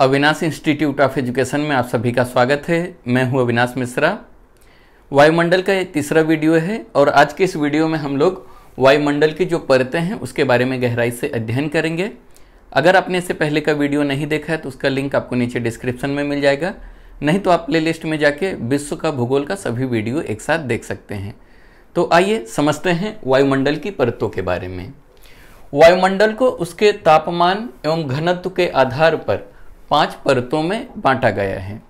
Avinash institute of education में आप सभी का स्वागत है मैं हूं अविनाश मिश्रा वायुमंडल का ये तीसरा वीडियो है और आज के इस वीडियो में हम लोग वायुमंडल की जो परतें हैं उसके बारे में गहराई से अध्ययन करेंगे अगर आपने इससे पहले का वीडियो नहीं देखा है तो उसका लिंक आपको नीचे डिस्क्रिप्शन में मिल जाएगा नहीं तो आप प्ले में जाके विश्व का भूगोल का सभी वीडियो एक साथ देख सकते हैं तो आइए समझते हैं वायुमंडल की परतों के बारे में वायुमंडल को उसके तापमान एवं घनत्व के आधार पर पांच परतों में बांटा गया है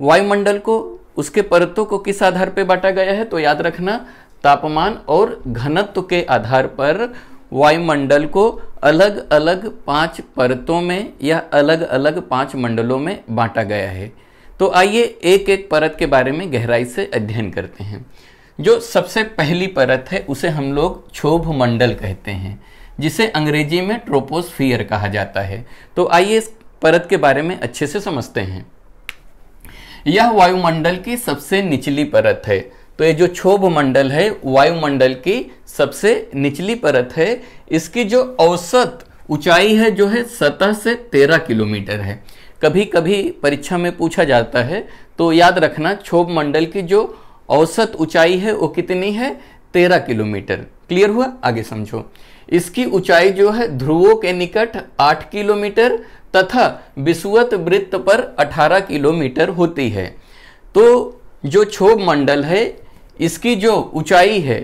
वायुमंडल को उसके परतों को किस आधार पर बांटा गया है तो याद रखना तापमान और घनत्व के आधार पर वायुमंडल को अलग अलग पांच परतों में या अलग अलग पांच मंडलों में बांटा गया है तो आइए एक एक परत के बारे में गहराई से अध्ययन करते हैं जो सबसे पहली परत है उसे हम लोग क्षोभ मंडल कहते हैं जिसे अंग्रेजी में ट्रोपोस्फियर कहा जाता है तो आइए इस परत के बारे में अच्छे से समझते हैं यह वायुमंडल की सबसे निचली परत है तो ये जो क्षोभ मंडल है वायुमंडल की सबसे निचली परत है इसकी जो औसत ऊंचाई है जो है सतह से तेरह किलोमीटर है कभी कभी परीक्षा में पूछा जाता है तो याद रखना क्षोभ मंडल की जो औसत ऊंचाई है वो कितनी है तेरह किलोमीटर क्लियर हुआ आगे समझो इसकी ऊंचाई जो है ध्रुवों के निकट आठ किलोमीटर तथा बिसुअत वृत्त पर 18 किलोमीटर होती है तो जो क्षोभ मंडल है इसकी जो ऊंचाई है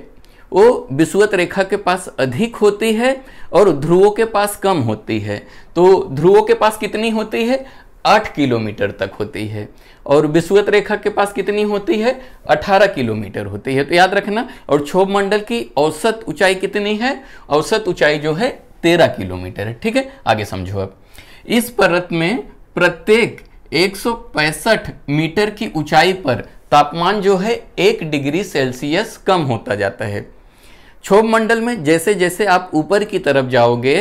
वो विषुवत रेखा के पास अधिक होती है और ध्रुवों के पास कम होती है तो ध्रुवों के पास कितनी होती है आठ किलोमीटर तक होती है और विषुवत रेखा के पास कितनी होती है अठारह किलोमीटर होती है तो याद रखना और क्षोभ मंडल की औसत ऊंचाई कितनी है औसत ऊंचाई जो है तेरह किलोमीटर है ठीक है आगे समझो अब इस परत में प्रत्येक 165 मीटर की ऊंचाई पर तापमान जो है एक डिग्री सेल्सियस कम होता जाता है क्षोभ मंडल में जैसे जैसे आप ऊपर की तरफ जाओगे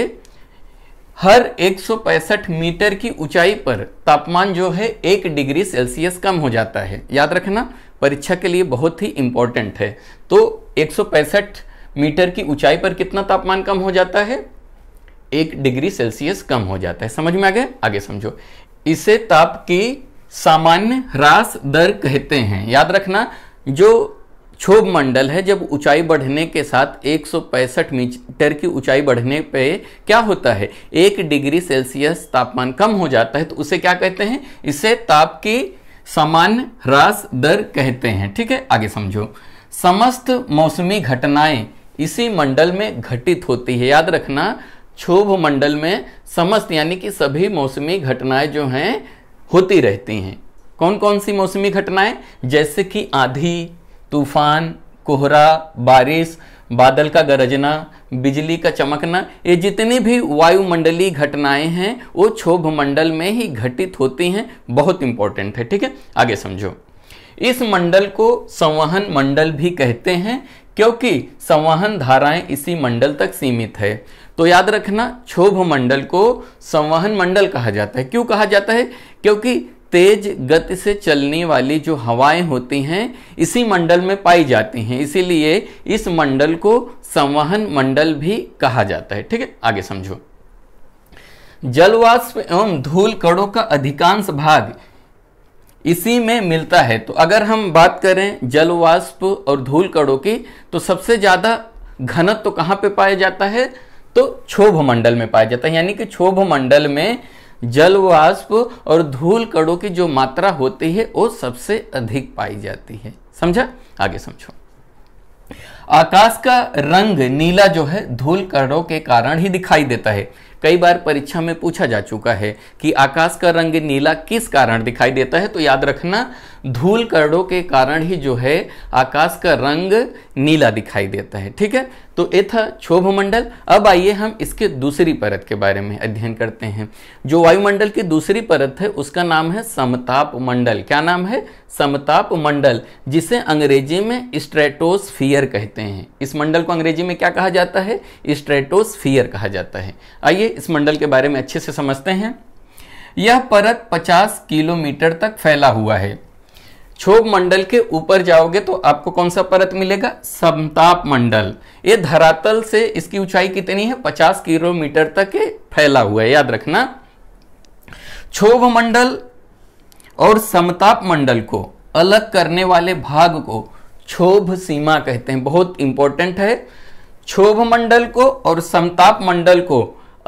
हर 165 मीटर की ऊंचाई पर तापमान जो है एक डिग्री सेल्सियस कम हो जाता है याद रखना परीक्षा के लिए बहुत ही इंपॉर्टेंट है तो 165 मीटर की ऊंचाई पर कितना तापमान कम हो जाता है एक डिग्री सेल्सियस कम हो जाता है समझ में आ गया आगे समझो इसे ताप की सामान्य ह्रास दर कहते हैं याद रखना जो क्षोभ मंडल है जब ऊंचाई बढ़ने के साथ एक मीटर की ऊंचाई बढ़ने पे क्या होता है एक डिग्री सेल्सियस तापमान कम हो जाता है तो उसे क्या कहते हैं इसे ताप की सामान्य ह्रास दर कहते हैं ठीक है आगे समझो समस्त मौसमी घटनाएं इसी मंडल में घटित होती है याद रखना क्षोभ मंडल में समस्त यानी कि सभी मौसमी घटनाएं जो हैं होती रहती हैं कौन कौन सी मौसमी घटनाएं जैसे कि आधी तूफान कोहरा बारिश बादल का गरजना बिजली का चमकना ये जितनी भी वायुमंडलीय घटनाएं हैं वो क्षोभ मंडल में ही घटित होती हैं बहुत इंपॉर्टेंट है ठीक है आगे समझो इस मंडल को संवहन मंडल भी कहते हैं क्योंकि संवहन धाराएं इसी मंडल तक सीमित है तो याद रखना क्षोभ मंडल को संवहन मंडल कहा जाता है क्यों कहा जाता है क्योंकि तेज गति से चलने वाली जो हवाएं होती हैं इसी मंडल में पाई जाती हैं इसीलिए इस मंडल को संवहन मंडल भी कहा जाता है ठीक है आगे समझो जलवाष्प एवं धूल कणों का अधिकांश भाग इसी में मिलता है तो अगर हम बात करें जलवाष्प और धूल कणों की तो सबसे ज़्यादा घनत्व तो कहां पे पाया जाता है तो क्षोभ मंडल में पाया जाता है यानी कि क्षोभ मंडल में जल वाष्प और धूल कणों की जो मात्रा होती है वो सबसे अधिक पाई जाती है समझा आगे समझो आकाश का रंग नीला जो है धूल कणों के कारण ही दिखाई देता है कई बार परीक्षा में पूछा जा चुका है कि आकाश का रंग नीला किस कारण दिखाई देता है तो याद रखना धूल कर्णों के कारण ही जो है आकाश का रंग नीला दिखाई देता है ठीक है तो ये था क्षोभ मंडल अब आइए हम इसके दूसरी परत के बारे में अध्ययन करते हैं जो वायुमंडल की दूसरी परत है उसका नाम है समताप मंडल क्या नाम है समताप मंडल जिसे अंग्रेजी में स्ट्रेटोस्फियर कहते हैं इस मंडल को अंग्रेजी में क्या कहा जाता है स्ट्रेटोस्फियर कहा जाता है आइए इस मंडल के बारे में अच्छे से समझते हैं यह परत 50 किलोमीटर तक फैला हुआ है क्षोभ मंडल के ऊपर जाओगे तो आपको कौन सा परत मिलेगा समताप मंडल ये धरातल से इसकी ऊंचाई कितनी है 50 किलोमीटर तक फैला हुआ है याद रखना क्षोभ मंडल और समताप मंडल को अलग करने वाले भाग को क्षोभ सीमा कहते हैं बहुत इंपॉर्टेंट है क्षोभ मंडल को और समताप मंडल को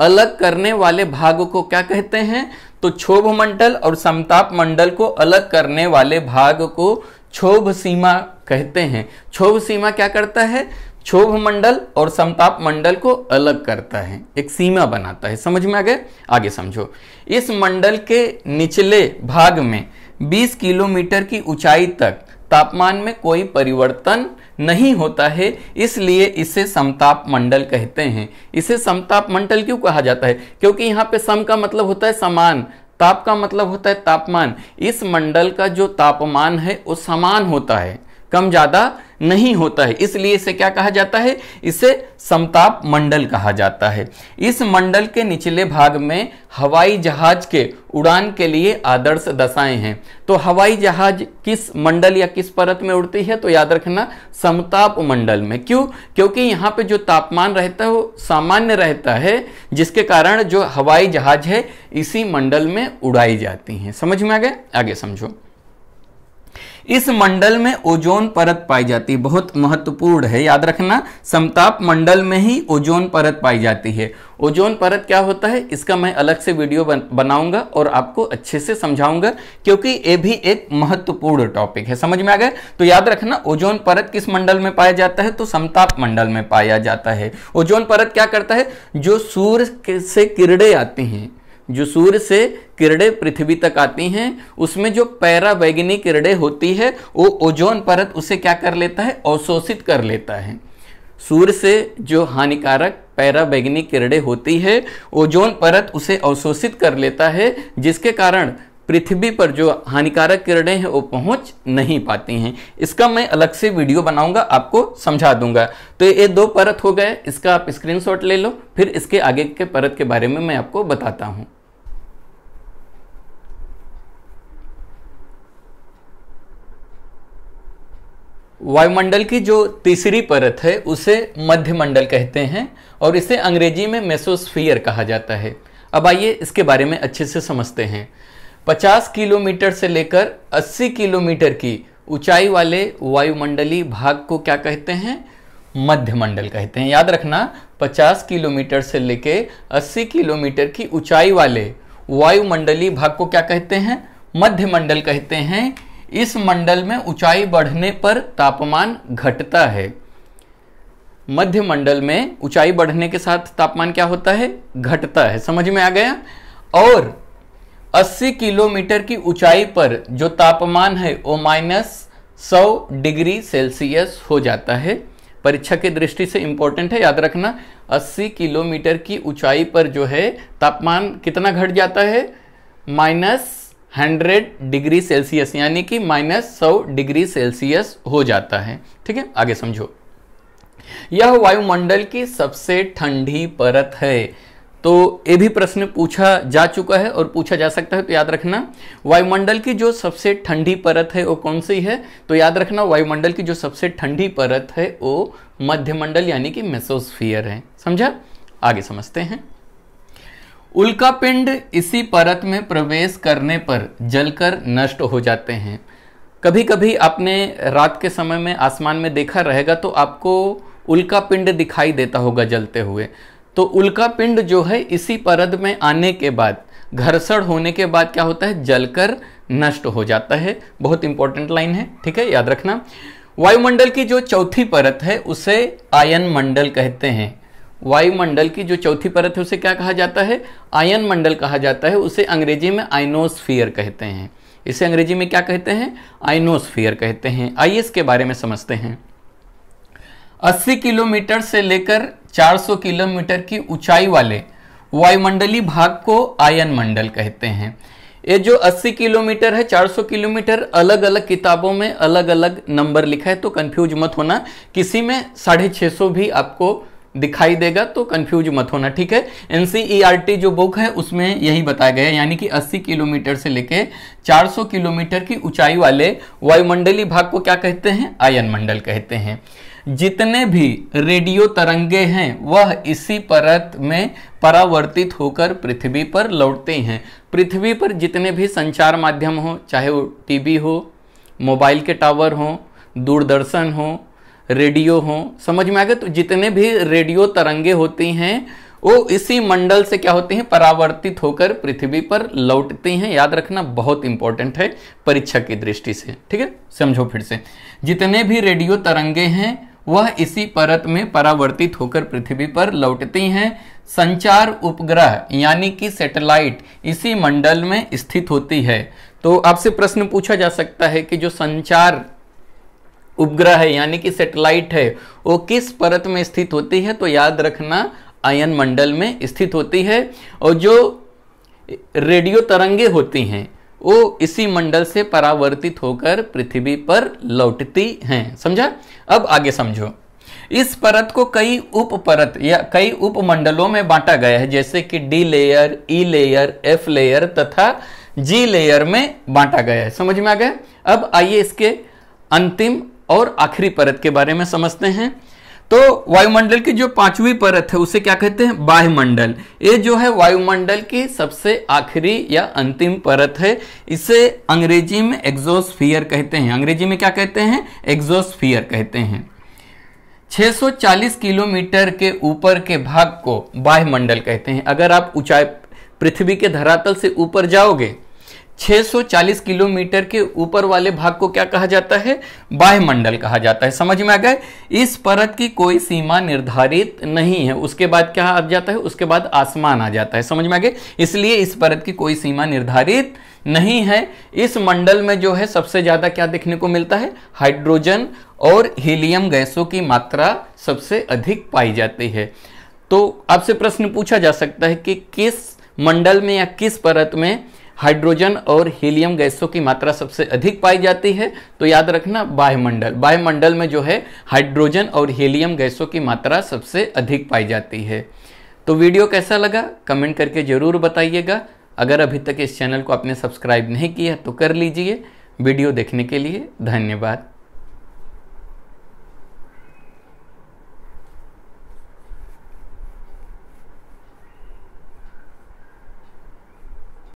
अलग करने वाले भाग को क्या कहते हैं तो क्षोभ मंडल और समताप मंडल को अलग करने वाले भाग को क्षोभ सीमा कहते हैं क्षोभ सीमा क्या करता है क्षोभ मंडल और समताप मंडल को अलग करता है एक सीमा बनाता है समझ में आ गए आगे समझो इस मंडल के निचले भाग में 20 किलोमीटर की ऊंचाई तक तापमान में कोई परिवर्तन नहीं होता है इसलिए इसे समताप मंडल कहते हैं इसे समताप मंडल क्यों कहा जाता है क्योंकि यहाँ पे सम का मतलब होता है समान ताप का मतलब होता है तापमान इस मंडल का जो तापमान है वो समान होता है कम ज़्यादा नहीं होता है इसलिए इसे क्या कहा जाता है इसे समताप मंडल कहा जाता है इस मंडल के निचले भाग में हवाई जहाज के उड़ान के लिए आदर्श दशाएं हैं तो हवाई जहाज किस मंडल या किस परत में उड़ती है तो याद रखना समताप मंडल में क्यों क्योंकि यहाँ पे जो तापमान रहता है वो सामान्य रहता है जिसके कारण जो हवाई जहाज है इसी मंडल में उड़ाई जाती हैं समझ में आ गए आगे समझो इस मंडल में ओजोन परत पाई जाती है बहुत महत्वपूर्ण है याद रखना समताप मंडल में ही ओजोन परत पाई जाती है ओजोन परत क्या होता है इसका मैं अलग से वीडियो बन, बनाऊंगा और आपको अच्छे से समझाऊंगा क्योंकि ये भी एक महत्वपूर्ण टॉपिक है समझ में आ गए तो याद रखना ओजोन परत किस मंडल में पाया जाता है तो समताप मंडल में पाया जाता है ओजोन परत क्या करता है जो सूर्य से किरणें आती हैं जो सूर्य से किरणें पृथ्वी तक आती हैं उसमें जो पैरावैगनी किरणें होती है वो ओजोन परत उसे क्या कर लेता है अवशोषित कर लेता है सूर्य से जो हानिकारक पैरावैगनी किरणें होती है ओजोन परत उसे अवशोषित कर लेता है जिसके कारण पृथ्वी पर जो हानिकारक किरणें हैं वो पहुंच नहीं पाती हैं इसका मैं अलग से वीडियो बनाऊंगा आपको समझा दूंगा तो ये दो परत हो गए इसका आप स्क्रीनशॉट ले लो फिर इसके आगे के परत के बारे में मैं आपको बताता हूँ वायुमंडल की जो तीसरी परत है उसे मध्यमंडल कहते हैं और इसे अंग्रेजी में मेसोस्फीयर कहा जाता है अब आइए इसके बारे में अच्छे से समझते हैं 50 किलोमीटर से लेकर 80 किलोमीटर की ऊंचाई वाले वायुमंडली भाग को क्या कहते हैं मध्यमंडल कहते हैं याद रखना 50 किलोमीटर से लेकर 80 किलोमीटर की ऊंचाई वाले वायुमंडली भाग को क्या कहते हैं मध्यमंडल कहते हैं इस मंडल में ऊंचाई बढ़ने पर तापमान घटता है मध्य मंडल में ऊंचाई बढ़ने के साथ तापमान क्या होता है घटता है समझ में आ गया और 80 किलोमीटर की ऊंचाई पर जो तापमान है वो माइनस सौ डिग्री सेल्सियस हो जाता है परीक्षा की दृष्टि से इंपॉर्टेंट है याद रखना 80 किलोमीटर की ऊंचाई पर जो है तापमान कितना घट जाता है माइनस हंड्रेड डिग्री सेल्सियस यानी कि माइनस सौ डिग्री सेल्सियस हो जाता है ठीक है आगे समझो यह वायुमंडल की सबसे ठंडी परत है तो ये भी प्रश्न पूछा जा चुका है और पूछा जा सकता है तो याद रखना वायुमंडल की जो सबसे ठंडी परत है वो कौन सी है तो याद रखना वायुमंडल की जो सबसे ठंडी परत है वो मध्यमंडल यानी कि मेसोस्फियर है समझा आगे समझते हैं उल्का पिंड इसी परत में प्रवेश करने पर जलकर नष्ट हो जाते हैं कभी कभी आपने रात के समय में आसमान में देखा रहेगा तो आपको उल्का पिंड दिखाई देता होगा जलते हुए तो उल्का पिंड जो है इसी परत में आने के बाद घर्षण होने के बाद क्या होता है जलकर नष्ट हो जाता है बहुत इंपॉर्टेंट लाइन है ठीक है याद रखना वायुमंडल की जो चौथी परत है उसे आयन मंडल कहते हैं वायुमंडल की जो चौथी परत है उसे क्या कहा जाता है आयन मंडल कहा जाता है उसे अंग्रेजी में आइनोस्फियर कहते हैं इसे अंग्रेजी में क्या कहते हैं आइनोस्फियर कहते हैं आइए इसके बारे में समझते हैं 80 किलोमीटर से लेकर 400 किलोमीटर की ऊंचाई वाले वायुमंडलीय भाग को आयन मंडल कहते हैं ये जो 80 किलोमीटर है 400 किलोमीटर अलग अलग किताबों में अलग अलग नंबर लिखा है तो कंफ्यूज मत होना किसी में साढ़े छः भी आपको दिखाई देगा तो कंफ्यूज मत होना ठीक है एनसीईआरटी e जो बुक है उसमें यही बताया गया है यानी कि 80 किलोमीटर से लेके 400 किलोमीटर की ऊंचाई वाले वायुमंडलीय भाग को क्या कहते हैं आयन मंडल कहते हैं जितने भी रेडियो तरंगे हैं वह इसी परत में परावर्तित होकर पृथ्वी पर लौटते हैं पृथ्वी पर जितने भी संचार माध्यम हो चाहे वो टीवी हो मोबाइल के टावर हों दूरदर्शन हो रेडियो हो समझ में आ गया तो जितने भी रेडियो तरंगे होती हैं वो इसी मंडल से क्या होती हैं परावर्तित होकर पृथ्वी पर लौटती हैं याद रखना बहुत इंपॉर्टेंट है परीक्षा की दृष्टि से ठीक है समझो फिर से जितने भी रेडियो तरंगे हैं वह इसी परत में परावर्तित होकर पृथ्वी पर लौटती हैं संचार उपग्रह यानी कि सैटेलाइट इसी मंडल में स्थित होती है तो आपसे प्रश्न पूछा जा सकता है कि जो संचार उपग्रह है यानी कि सेटेलाइट है वो किस परत में स्थित होती है तो याद रखना आयन मंडल में स्थित होती है और जो रेडियो तरंगे होती हैं वो इसी मंडल से परावर्तित होकर पृथ्वी पर लौटती हैं समझा अब आगे समझो इस परत को कई उप परत या कई उपमंडलों में बांटा गया है जैसे कि D layer E layer F layer तथा जी लेयर में बांटा गया है समझ में आ गया अब आइए इसके अंतिम और आखिरी परत के बारे में समझते हैं तो वायुमंडल की जो पांचवी परत है उसे क्या कहते हैं बाह्यमंडल ये जो है वायुमंडल की सबसे आखिरी या अंतिम परत है इसे अंग्रेजी में एग्जोस्फियर कहते हैं अंग्रेजी में क्या कहते हैं एग्जोस्फियर कहते हैं 640 किलोमीटर के ऊपर के भाग को बाह्यमंडल कहते हैं अगर आप ऊंचाई पृथ्वी के धरातल से ऊपर जाओगे 640 किलोमीटर के ऊपर वाले भाग को क्या कहा जाता है वायुमंडल कहा जाता है समझ में आ गए इस परत की कोई सीमा निर्धारित नहीं है उसके बाद क्या आ जाता है उसके बाद आसमान आ जाता है समझ में आ गए इसलिए इस परत की कोई सीमा निर्धारित नहीं है इस मंडल में जो है सबसे ज़्यादा क्या देखने को मिलता है हाइड्रोजन और हीलियम गैसों की मात्रा सबसे अधिक पाई जाती है तो आपसे प्रश्न पूछा जा सकता है कि किस मंडल में या किस परत में हाइड्रोजन और हीलियम गैसों की मात्रा सबसे अधिक पाई जाती है तो याद रखना वायुमंडल वायुमंडल में जो है हाइड्रोजन और हीलियम गैसों की मात्रा सबसे अधिक पाई जाती है तो वीडियो कैसा लगा कमेंट करके ज़रूर बताइएगा अगर अभी तक इस चैनल को आपने सब्सक्राइब नहीं किया तो कर लीजिए वीडियो देखने के लिए धन्यवाद